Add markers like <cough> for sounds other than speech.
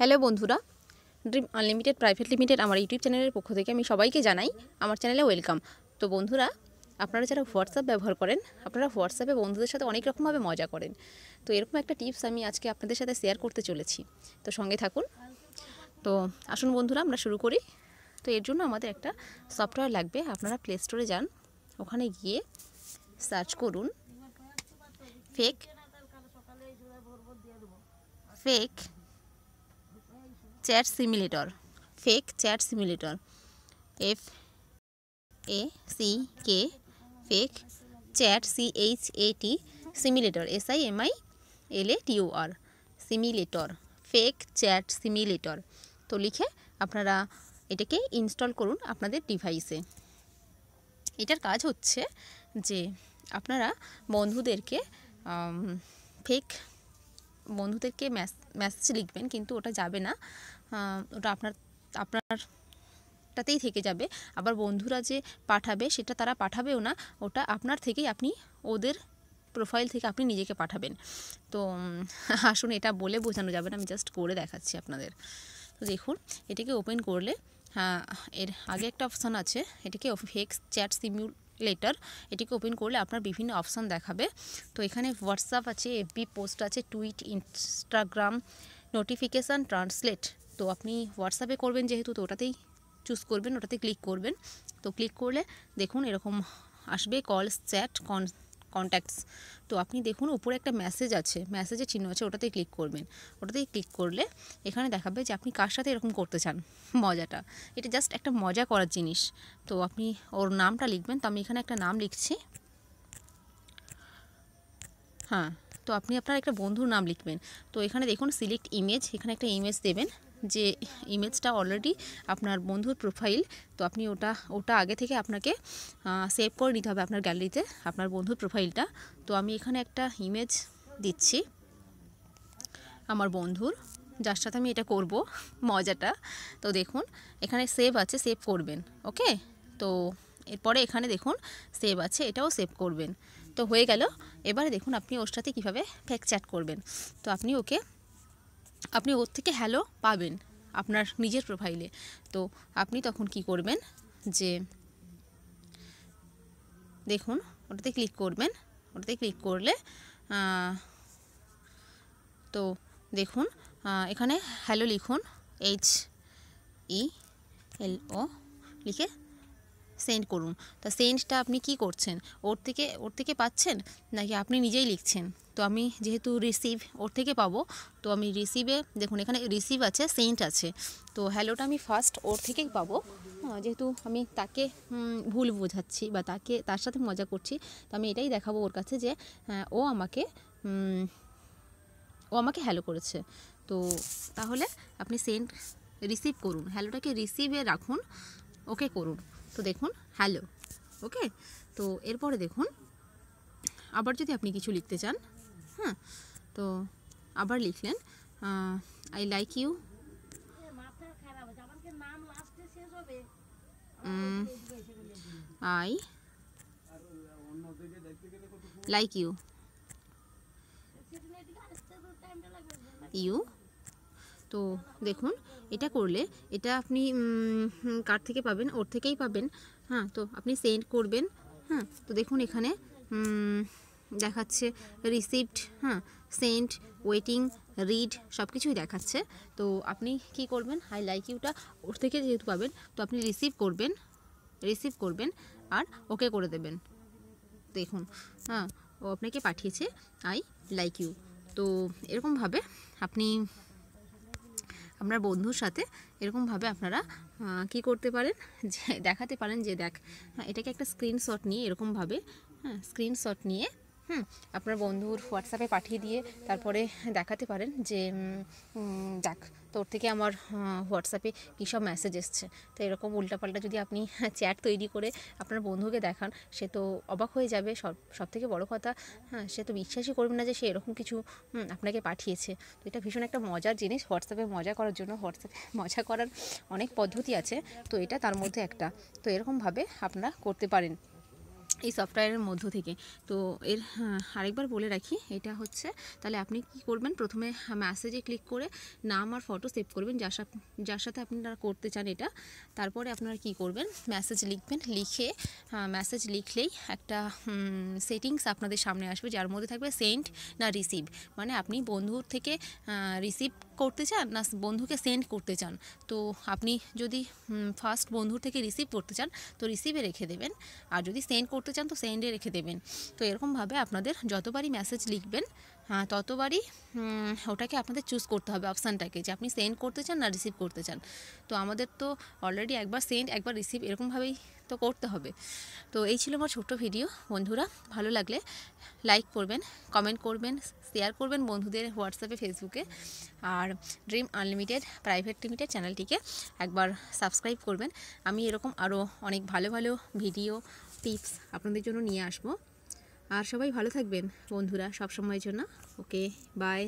hello বন্ধুরা dream unlimited private limited আমার YouTube চ্যানেলের পক্ষ থেকে আমি সবাইকে জানাই আমার চ্যানেলে ওয়েলকাম তো বন্ধুরা আপনারা যারা হোয়াটসঅ্যাপ ব্যবহার করেন আপনারা হোয়াটসঅ্যাপে বন্ধুদের সাথে অনেক রকমভাবে মজা করেন তো এরকম একটা টিপস আমি আজকে আপনাদের সাথে শেয়ার করতে চলেছি তো সঙ্গে থাকুন তো আসুন বন্ধুরা আমরা শুরু করি তো এর জন্য আমাদের একটা সফটওয়্যার লাগবে আপনারা প্লে স্টোরে যান ওখানে গিয়ে সার্চ করুন fake fake chat simulator fake chat simulator F A C K fake chat C H A T simulator S I M I L A T U R simulator fake chat simulator তো লিখে আপনারা এটাকে install করুন আপনাদের ডিভাইসে এটার কাজ হচ্ছে যে আপনারা বন্ধুদেরকে ফেক বন্ধুদেরকে ম্যাসেজ লিখবেন কিন্তু ওটা যাবে না ওটা আপনার আপনার টাতেই থেকে যাবে আবার বন্ধুরা যে পাঠাবে সেটা তারা পাঠাবেও না ওটা আপনার থেকেই আপনি ওদের প্রোফাইল থেকে আপনি নিজেকে পাঠাবেন তো <laughs> আসুন এটা বলে বোঝানো যাবে না আমি জাস্ট করে দেখাচ্ছি আপনাদের তো দেখুন এটাকে ওপেন করলে হ্যাঁ, এর আগে একটা অপশান আছে এটাকে ফেক্স চ্যাট সিমিউল লেটার এটিকে ওপেন করলে আপনার বিভিন্ন অপশান দেখাবে তো এখানে হোয়াটসঅ্যাপ আছে এফবি পোস্ট আছে টুইট ইনস্টাগ্রাম নোটিফিকেশান ট্রান্সলেট তো আপনি হোয়াটসঅ্যাপে করবেন যেহেতু তো ওটাতেই চুজ করবেন ওটাতে ক্লিক করবেন তো ক্লিক করলে দেখুন এরকম আসবে কলস চ্যাট কন কন্ট্যাক্টস তো আপনি দেখুন উপরে একটা মেসেজ আছে মেসেজের চিহ্ন আছে ওটাতে ক্লিক করবেন ওটাতেই ক্লিক করলে এখানে দেখাবে যে আপনি কার সাথে এরকম করতে চান <laughs> মজাটা এটা জাস্ট একটা মজা করার জিনিস তো আপনি ওর নামটা লিখবেন তো আমি এখানে একটা নাম লিখছি হ্যাঁ তো আপনি আপনার একটা বন্ধুর নাম লিখবেন তো এখানে দেখুন সিলেক্ট ইমেজ এখানে একটা ইমেজ দেবেন যে ইমেজটা অলরেডি আপনার বন্ধুর প্রোফাইল তো আপনি ওটা ওটা আগে থেকে আপনাকে সেভ করে নিতে হবে আপনার গ্যালারিতে আপনার বন্ধুর প্রোফাইলটা তো আমি এখানে একটা ইমেজ দিচ্ছি আমার বন্ধুর যার সাথে আমি এটা করব মজাটা তো দেখুন এখানে সেভ আছে সেভ করবেন ওকে তো এরপরে এখানে দেখুন সেভ আছে এটাও সেভ করবেন তো হয়ে গেল এবারে দেখুন আপনি ওর সাথে কীভাবে ফ্যাক চ্যাট করবেন তো আপনি ওকে আপনি ওর থেকে হ্যালো পাবেন আপনার নিজের প্রোফাইলে তো আপনি তখন কি করবেন যে দেখুন ওটাতে ক্লিক করবেন ওটাতে ক্লিক করলে তো দেখুন এখানে হ্যালো লিখুন এইচ ই এল ও লিখে সেন্ড করুন তা সেন্ডটা আপনি কি করছেন ওর থেকে ওর থেকে পাচ্ছেন নাকি আপনি নিজেই লিখছেন তো আমি যেহেতু রিসিভ ওর থেকে পাবো তো আমি রিসিভে দেখুন এখানে রিসিভ আছে সেন্ট আছে তো হ্যালোটা আমি ফার্স্ট ওর থেকেই পাবো যেহেতু আমি তাকে ভুল বোঝাচ্ছি বা তাকে তার সাথে মজা করছি তো আমি এটাই দেখাবো ওর কাছে যে ও আমাকে ও আমাকে হ্যালো করেছে তো তাহলে আপনি সেন্ট রিসিভ করুন হ্যালোটাকে রিসিভে রাখুন ওকে করুন তো দেখুন হ্যালো ওকে তো এরপরে দেখুন আবার যদি আপনি কিছু লিখতে চান হ্যাঁ তো আবার লিখলেন I like you I like you you তো দেখুন এটা করলে এটা আপনি কার থেকে পাবেন ওর থেকেই পাবেন হ্যাঁ তো আপনি সেন্ড করবেন হ্যাঁ তো দেখুন এখানে দেখাচ্ছে রিসিপ্ট হ্যাঁ সেন্ট ওয়েটিং রিড সব কিছুই দেখাচ্ছে তো আপনি কি করবেন হাই লাইক ইউটা ওর থেকে যেহেতু পাবেন তো আপনি রিসিভ করবেন রিসিভ করবেন আর ওকে করে দেবেন দেখুন হ্যাঁ ও আপনাকে পাঠিয়েছে আই লাইক ইউ তো এরকমভাবে আপনি আপনার বন্ধুর সাথে এরকমভাবে আপনারা কি করতে পারেন যে দেখাতে পারেন যে দেখ হ্যাঁ, এটাকে একটা স্ক্রিনশট নিয়ে এরকমভাবে হ্যাঁ স্ক্রিনশট নিয়ে হুম আপনার বন্ধুর হোয়াটসঅ্যাপে পাঠিয়ে দিয়ে তারপরে দেখাতে পারেন যে দেখ তোর থেকে আমার হোয়াটসঅ্যাপে কী সব মেসেজ এসছে তো এরকম উল্টাপাল্টা যদি আপনি চ্যাট তৈরি করে আপনার বন্ধুকে দেখান সে তো অবাক হয়ে যাবে সব সব থেকে বড়ো কথা হ্যাঁ সে তো বিশ্বাসই করবে না যে সে এরকম কিছু আপনাকে পাঠিয়েছে তো এটা ভীষণ একটা মজার জিনিস হোয়াটসঅ্যাপে মজা করার জন্য হোয়াটসঅ্যাপে মজা করার অনেক পদ্ধতি আছে তো এটা তার মধ্যে একটা তো এরকমভাবে আপনারা করতে পারেন এই সফটওয়্যারের মধ্য থেকে তো এর হ্যাঁ, আরেকবার বলে রাখি এটা হচ্ছে তাহলে আপনি কি করবেন প্রথমে ম্যাসেজে ক্লিক করে নাম আর ফটো সেভ করবেন যার সাথে যার সাথে আপনারা করতে চান এটা তারপরে আপনারা কি করবেন মেসেজ লিখবেন লিখে মেসেজ হ্যাঁ, লিখলেই একটা সেটিংস আপনাদের সামনে আসবে যার মধ্যে থাকবে সেন্ট না রিসিভ মানে আপনি বন্ধুর থেকে রিসিভ করতে চান না বন্ধুকে সেন্ড করতে চান তো আপনি যদি ফার্স্ট বন্ধুর থেকে রিসিভ করতে চান তো রিসিভে রেখে দেবেন আর যদি সেন্ড করতে করতে চান তো সেন্ডে রেখে দেবেন তো এরকমভাবে আপনাদের যতবারই মেসেজ লিখবেন হ্যাঁ ততবারই ওটাকে আপনাদের চুজ করতে হবে অপশানটাকে যে আপনি সেন্ড করতে চান না রিসিভ করতে চান তো আমাদের তো অলরেডি একবার সেন্ড একবার রিসিভ এরকমভাবেই তো করতে হবে তো এই ছিল আমার ছোট্ট ভিডিও বন্ধুরা ভালো লাগলে লাইক করবেন কমেন্ট করবেন শেয়ার করবেন বন্ধুদের হোয়াটসঅ্যাপে ফেসবুকে আর ড্রিম আনলিমিটেড প্রাইভেট লিমিটেড চ্যানেলটিকে একবার সাবস্ক্রাইব করবেন আমি এরকম আরও অনেক ভালো ভালো ভিডিও টিপস আপনাদের জন্য নিয়ে আসবো আর সবাই ভালো থাকবেন বন্ধুরা সব সময়ের জন্য ওকে বাই